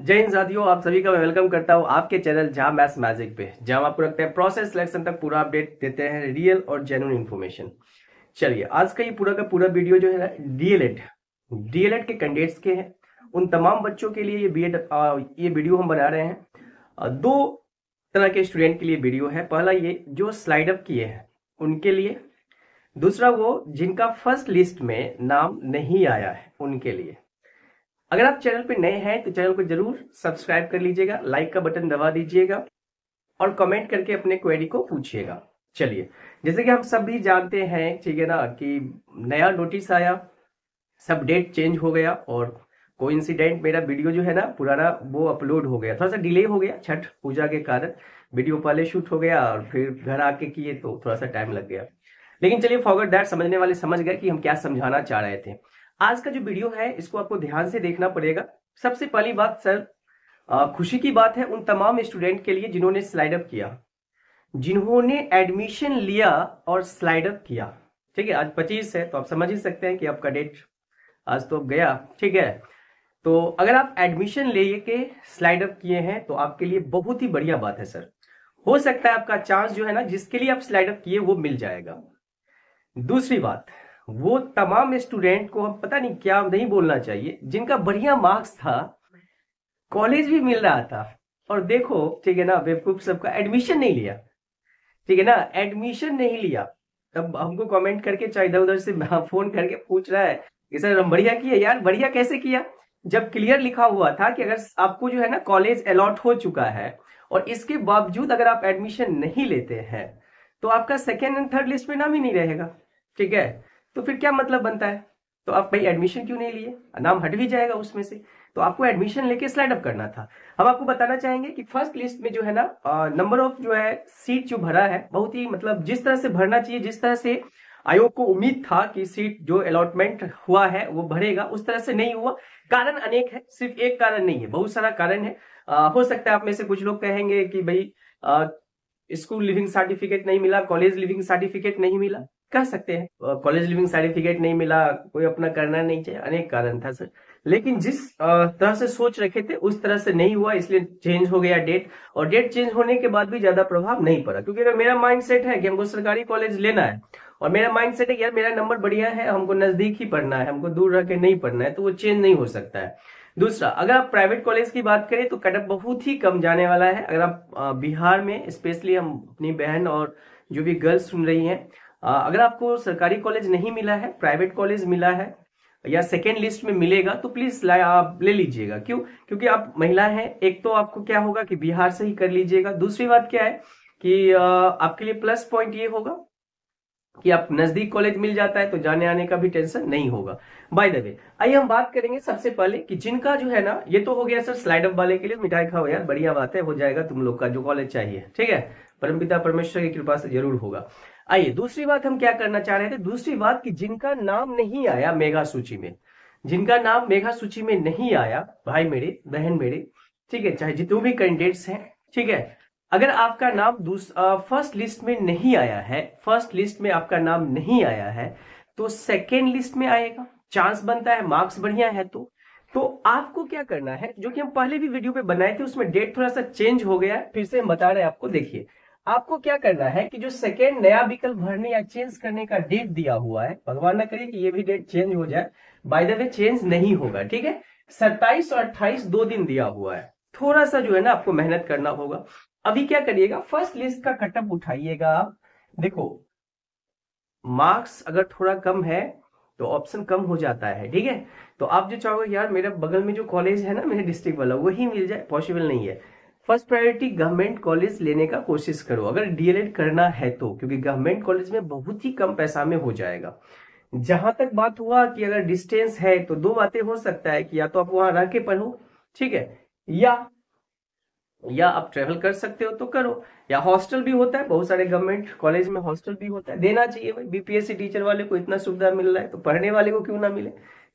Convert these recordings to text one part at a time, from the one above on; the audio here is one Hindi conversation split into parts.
जय हिंद साथियों आप सभी का मैं वेलकम करता हूं आपके चैनल जाम मैथ्स मैजिक पे जहां आपको रखते हैं प्रोसेस सिलेक्शन तक पूरा अपडेट देते हैं रियल और जेन्यून इन्फॉर्मेशन चलिए आज का ये पूरा का पूरा वीडियो जो है डीएलएड डीएलएड के कैंडिडेट्स के हैं उन तमाम बच्चों के लिए ये बी ये वीडियो हम बना रहे हैं दो तरह के स्टूडेंट के लिए वीडियो है पहला ये जो स्लाइड अप किए हैं उनके लिए दूसरा वो जिनका फर्स्ट लिस्ट में नाम नहीं आया है उनके लिए अगर आप चैनल पर नए हैं तो चैनल को जरूर सब्सक्राइब कर लीजिएगा लाइक का बटन दबा दीजिएगा और कमेंट करके अपने क्वेरी को पूछिएगा चलिए जैसे कि हम सब भी जानते हैं ठीक है ना कि नया नोटिस आया सब डेट चेंज हो गया और कोई इंसिडेंट मेरा वीडियो जो है ना पुराना वो अपलोड हो गया थोड़ा सा डिले हो गया छठ पूजा के कारण वीडियो पहले शूट हो गया और फिर घर आके किए तो थोड़ा सा टाइम लग गया लेकिन चलिए फॉगर दैट समझने वाले समझ गए कि हम क्या समझाना चाह रहे थे आज का जो वीडियो है इसको आपको ध्यान से देखना पड़ेगा सबसे पहली बात सर खुशी की बात है उन तमाम स्टूडेंट के लिए जिन्होंने स्लाइड अप किया जिन्होंने एडमिशन लिया और स्लाइड अप किया ठीक है आज 25 है तो आप समझ ही सकते हैं कि आपका डेट आज तो गया ठीक है तो अगर आप एडमिशन ले के स्लाइड अप किए हैं तो आपके लिए बहुत ही बढ़िया बात है सर हो सकता है आपका चांस जो है ना जिसके लिए आप स्लाइड अप किए वो मिल जाएगा दूसरी बात वो तमाम स्टूडेंट को हम पता नहीं क्या नहीं बोलना चाहिए जिनका बढ़िया मार्क्स था कॉलेज भी मिल रहा था और देखो ठीक है ना बेवकूफ सबका एडमिशन नहीं लिया ठीक है ना एडमिशन नहीं लिया तब हमको कमेंट करके चाहे इधर उधर से फोन हाँ, करके पूछ रहा है कि सर हम बढ़िया किया यार बढ़िया कैसे किया जब क्लियर लिखा हुआ था कि अगर आपको जो है ना कॉलेज अलॉट हो चुका है और इसके बावजूद अगर आप एडमिशन नहीं लेते हैं तो आपका सेकेंड एंड थर्ड लिस्ट में नाम ही नहीं रहेगा ठीक है तो फिर क्या मतलब बनता है तो आप भाई एडमिशन क्यों नहीं लिए नाम हट भी जाएगा उसमें से तो आपको एडमिशन लेके स्लाइड अप करना था हम आपको बताना चाहेंगे कि फर्स्ट लिस्ट में जो है ना नंबर ऑफ जो है सीट जो भरा है बहुत ही मतलब जिस तरह से भरना चाहिए जिस तरह से आयोग को उम्मीद था कि सीट जो अलॉटमेंट हुआ है वो भरेगा उस तरह से नहीं हुआ कारण अनेक है सिर्फ एक कारण नहीं है बहुत सारा कारण है आ, हो सकता है आप में से कुछ लोग कहेंगे कि भाई स्कूल लिविंग सर्टिफिकेट नहीं मिला कॉलेज लिविंग सर्टिफिकेट नहीं मिला कह सकते हैं कॉलेज लिविंग सर्टिफिकेट नहीं मिला कोई अपना करना नहीं चाहिए अनेक कारण था सर लेकिन जिस तरह से सोच रखे थे उस तरह से नहीं हुआ इसलिए चेंज हो गया डेट और डेट चेंज होने के बाद भी ज्यादा प्रभाव नहीं पड़ा क्योंकि अगर मेरा माइंडसेट है कि हमको सरकारी कॉलेज लेना है और मेरा माइंड सेट है यार मेरा नंबर बढ़िया है हमको नजदीक ही पढ़ना है हमको दूर रह के नहीं पढ़ना है तो वो चेंज नहीं हो सकता है दूसरा अगर आप प्राइवेट कॉलेज की बात करें तो कटअप बहुत ही कम जाने वाला है अगर आप बिहार में स्पेशली हम अपनी बहन और जो भी गर्ल्स सुन रही हैं अगर आपको सरकारी कॉलेज नहीं मिला है प्राइवेट कॉलेज मिला है या सेकेंड लिस्ट में मिलेगा तो प्लीज आप ले लीजिएगा क्यों क्योंकि आप महिला हैं एक तो आपको क्या होगा कि बिहार से ही कर लीजिएगा दूसरी बात क्या है कि आपके लिए प्लस पॉइंट ये होगा कि आप नजदीक कॉलेज मिल जाता है तो जाने आने का भी टेंशन नहीं होगा बाय द वे आइए हम बात करेंगे सबसे पहले कि जिनका जो है ना ये तो हो गया सर स्लाइड अप वाले के लिए मिठाई खाओ यार बढ़िया बात है हो जाएगा तुम लोग का जो कॉलेज चाहिए ठीक है परमपिता परमेश्वर की कृपा से जरूर होगा आइए दूसरी बात हम क्या करना चाह रहे थे दूसरी बात कि जिनका नाम नहीं आया मेघा सूची में जिनका नाम मेघा सूची में नहीं आया भाई मेरे बहन मेरे ठीक है चाहे जितने भी कैंडिडेट्स हैं ठीक है अगर आपका नाम फर्स्ट लिस्ट में नहीं आया है फर्स्ट लिस्ट में आपका नाम नहीं आया है तो सेकेंड लिस्ट में आएगा चांस बनता है मार्क्स बढ़िया है तो तो आपको क्या करना है जो कि हम पहले भी वीडियो पे बनाए थे उसमें डेट थोड़ा सा चेंज हो गया है फिर से हम बता रहे हैं आपको देखिए आपको क्या करना है कि जो सेकेंड नया विकल्प भरने या चेंज करने का डेट दिया हुआ है भगवान ना करिए कि ये भी डेट चेंज हो जाए बाय द वे चेंज नहीं होगा ठीक है सत्ताईस और अट्ठाईस दो दिन दिया हुआ है थोड़ा सा जो है ना आपको मेहनत करना होगा अभी क्या करिएगा फर्स्ट लिस्ट का कटअप उठाइएगा आप देखो मार्क्स अगर थोड़ा कम है तो ऑप्शन कम हो जाता है ठीक है तो आप जो चाहोगे यार मेरे बगल में जो कॉलेज है ना मेरे डिस्ट्रिक्ट वाला वही मिल जाए पॉसिबल नहीं है फर्स्ट प्रायोरिटी गवर्नमेंट कॉलेज लेने का कोशिश करो अगर डीएलएड करना है तो क्योंकि गवर्नमेंट कॉलेज में बहुत ही कम पैसा में हो जाएगा जहां तक बात हुआ कि अगर डिस्टेंस है तो दो बातें हो सकता है कि या तो आप वहां रह के पढ़ो ठीक है या या आप ट्रेवल कर सकते हो तो करो या हॉस्टल भी होता है बहुत सारे गवर्नमेंट कॉलेज में हॉस्टल भी होता है देना चाहिए भाई बीपीएससी टीचर वाले को इतना सुविधा मिल रहा है तो पढ़ने वाले को क्यों ना मिले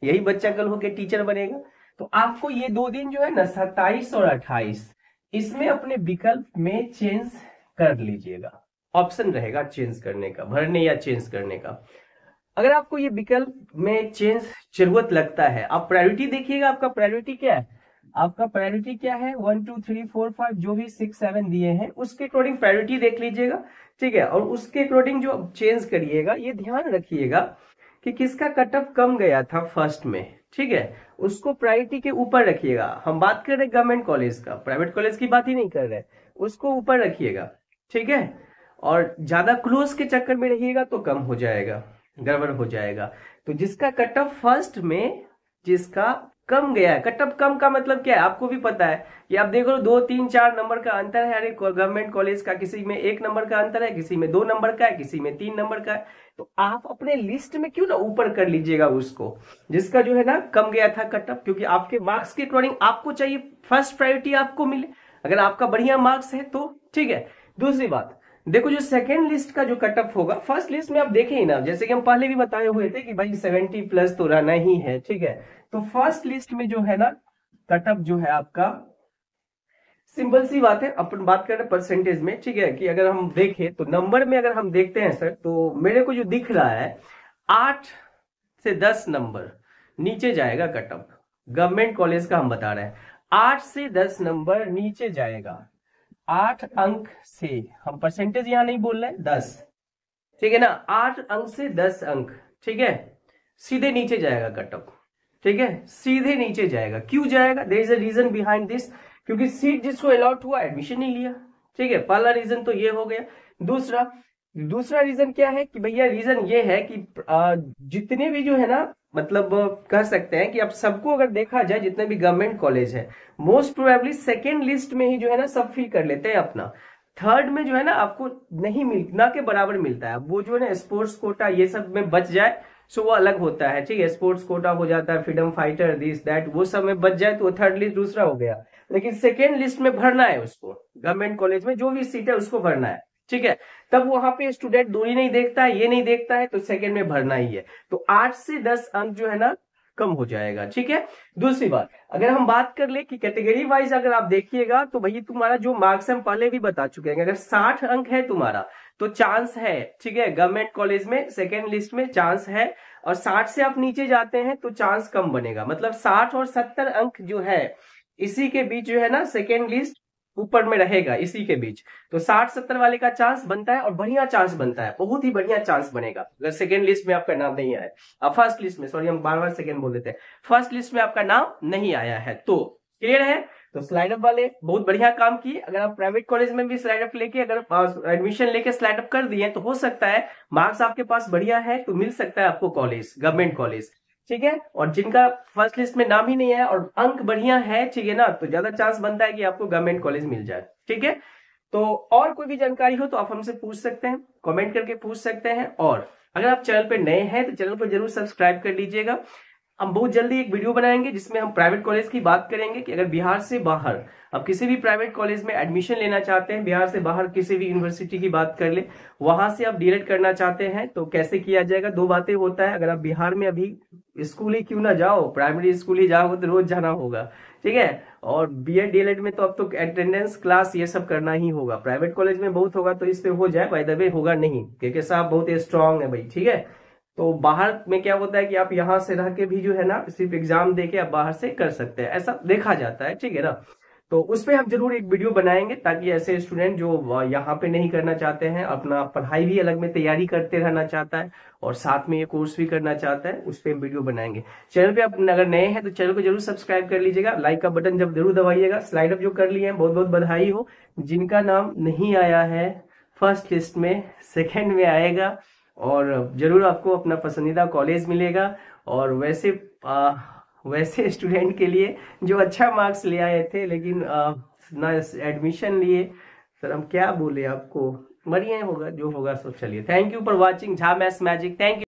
यही बच्चा कल होकर टीचर बनेगा तो आपको ये दो दिन जो है ना सत्ताईस और अट्ठाईस इसमें अपने विकल्प में चेंज कर लीजिएगा ऑप्शन रहेगा चेंज करने का भरने या चेंज करने का अगर आपको ये विकल्प में चेंज जरूरत लगता है आप प्रायोरिटी देखिएगा आपका प्रायोरिटी क्या है आपका प्रायोरिटी क्या है one two three four five जो भी सिक्स सेवन दिए हैं उसके अकॉर्डिंग प्रायोरिटी देख लीजिएगा ठीक है और उसके अकॉर्डिंग जो चेंज करिएगा ये ध्यान रखिएगा कि किसका कट ऑफ कम गया था फर्स्ट में ठीक है उसको प्रायोरिटी के ऊपर रखिएगा हम बात कर रहे हैं गवर्नमेंट कॉलेज का प्राइवेट कॉलेज की बात ही नहीं कर रहे उसको ऊपर रखिएगा ठीक है और ज्यादा क्लोज के चक्कर में रहिएगा तो कम हो जाएगा गड़बड़ हो जाएगा तो जिसका कट ऑफ फर्स्ट में जिसका कम गया है कटअप कम का मतलब क्या है आपको भी पता है कि आप लो दो तीन चार नंबर का अंतर है अरे गवर्नमेंट कॉलेज का किसी में एक नंबर का अंतर है किसी में दो नंबर का है किसी में तीन नंबर का है तो आप अपने लिस्ट में क्यों ना ऊपर कर लीजिएगा उसको जिसका जो है ना कम गया था कटअप क्योंकि आपके मार्क्स के अकॉर्डिंग आपको चाहिए फर्स्ट प्रायोरिटी आपको मिले अगर आपका बढ़िया मार्क्स है तो ठीक है दूसरी बात देखो जो सेकेंड लिस्ट का जो कटअप होगा फर्स्ट लिस्ट में आप देखे ही ना जैसे कि हम पहले भी बताए हुए थे कि भाई सेवेंटी प्लस तो रहना ही है ठीक है तो फर्स्ट लिस्ट में जो है ना कटअप जो है आपका सिंपल सी बात है अपन बात कर रहे हैं परसेंटेज में ठीक है कि अगर हम देखें तो नंबर में अगर हम देखते हैं सर तो मेरे को जो दिख रहा है आठ से दस नंबर नीचे जाएगा कटअप गवर्नमेंट कॉलेज का हम बता रहे हैं आठ से दस नंबर नीचे जाएगा आठ अंक से हम परसेंटेज यहां नहीं बोल रहे दस ठीक है ना आठ अंक से दस अंक ठीक है सीधे नीचे जाएगा कट ऑफ ठीक है सीधे नीचे जाएगा क्यों जाएगा there is a reason behind this क्योंकि सीट जिसको अलॉट हुआ एडमिशन नहीं लिया ठीक है पहला रीजन तो ये हो गया दूसरा दूसरा रीजन क्या है कि भैया रीजन ये है कि जितने भी जो है ना मतलब कह सकते हैं कि अब सबको अगर देखा जाए जितने भी गवर्नमेंट कॉलेज है मोस्ट प्रोबेबली सेकेंड लिस्ट में ही जो है ना सब फिल कर लेते हैं अपना थर्ड में जो है ना आपको नहीं मिल ना के बराबर मिलता है वो जो है ना स्पोर्ट्स कोटा ये सब में बच जाए सो वो अलग होता है ठीक है स्पोर्ट्स कोटा हो जाता है फ्रीडम फाइटर दिस दैट वो सब में बच जाए तो वो थर्ड लिस्ट दूसरा हो गया लेकिन सेकेंड लिस्ट में भरना है उसको गवर्नमेंट कॉलेज में जो भी सीट है उसको भरना है ठीक है तब वहां पे स्टूडेंट दूरी नहीं देखता है ये नहीं देखता है तो सेकंड में भरना ही है तो आठ से दस अंक जो है ना कम हो जाएगा ठीक है दूसरी बात अगर हम बात कर ले कि कैटेगरी वाइज अगर आप देखिएगा तो भैया तुम्हारा जो मार्क्स हम पहले भी बता चुके हैं अगर साठ अंक है तुम्हारा तो चांस है ठीक है गवर्नमेंट कॉलेज में सेकेंड लिस्ट में चांस है और साठ से आप नीचे जाते हैं तो चांस कम बनेगा मतलब साठ और सत्तर अंक जो है इसी के बीच जो है ना सेकेंड लिस्ट ऊपर में रहेगा इसी के बीच तो साठ सत्तर वाले का चांस बनता है और बढ़िया चांस बनता है बहुत ही बढ़िया चांस बनेगा अगर सेकेंड लिस्ट में आपका नाम नहीं आया अब फर्स्ट लिस्ट में सॉरी हम बार बार सेकेंड बोल देते हैं फर्स्ट लिस्ट में आपका नाम नहीं आया है तो क्लियर है तो स्लाइड अप वाले बहुत बढ़िया काम किए अगर आप प्राइवेट कॉलेज में भी स्लाइड अप लेके अगर एडमिशन लेके स्लाइड अप कर दिए तो हो सकता है मार्क्स आपके पास बढ़िया है तो मिल सकता है आपको कॉलेज गवर्नमेंट कॉलेज ठीक है और जिनका फर्स्ट लिस्ट में नाम ही नहीं है और अंक बढ़िया है ठीक है ना तो ज्यादा चांस बनता है कि आपको गवर्नमेंट कॉलेज मिल जाए ठीक है तो और कोई भी जानकारी हो तो आप हमसे पूछ सकते हैं कमेंट करके पूछ सकते हैं और अगर आप चैनल पर नए हैं तो चैनल को जरूर सब्सक्राइब कर लीजिएगा हम बहुत जल्दी एक वीडियो बनाएंगे जिसमें हम प्राइवेट कॉलेज की बात करेंगे कि अगर बिहार से बाहर आप किसी भी प्राइवेट कॉलेज में एडमिशन लेना चाहते हैं बिहार से बाहर किसी भी यूनिवर्सिटी की बात कर ले वहां से आप डीएलएड करना चाहते हैं तो कैसे किया जाएगा दो बातें होता है अगर आप बिहार में अभी स्कूल ही क्यों ना जाओ प्राइमरी स्कूल ही जाओ तो रोज जाना होगा ठीक है और बी एड डी में तो अब तो अटेंडेंस क्लास ये सब करना ही होगा प्राइवेट कॉलेज में बहुत होगा तो इस हो जाए बाय होगा नहीं क्योंकि साहब बहुत स्ट्रांग है भाई ठीक है तो बाहर में क्या होता है कि आप यहाँ से रह के भी जो है ना सिर्फ एग्जाम दे के आप बाहर से कर सकते हैं ऐसा देखा जाता है ठीक है ना तो उस पर हम जरूर एक वीडियो बनाएंगे ताकि ऐसे स्टूडेंट जो यहाँ पे नहीं करना चाहते हैं अपना पढ़ाई भी अलग में तैयारी करते रहना चाहता है और साथ में ये कोर्स भी करना चाहता है उस पर वीडियो बनाएंगे चैनल पे आप अगर नए हैं तो चैनल को जरूर सब्सक्राइब कर लीजिएगा लाइक का बटन जब जरूर दबाइएगा स्लाइड अप जो कर लिए हैं बहुत बहुत बधाई हो जिनका नाम नहीं आया है फर्स्ट लिस्ट में सेकेंड में आएगा और ज़रूर आपको अपना पसंदीदा कॉलेज मिलेगा और वैसे आ, वैसे स्टूडेंट के लिए जो अच्छा मार्क्स ले आए थे लेकिन ना एडमिशन लिए सर हम क्या बोले आपको मरिए होगा जो होगा सब चलिए thank you for watching Jha mass magic thank you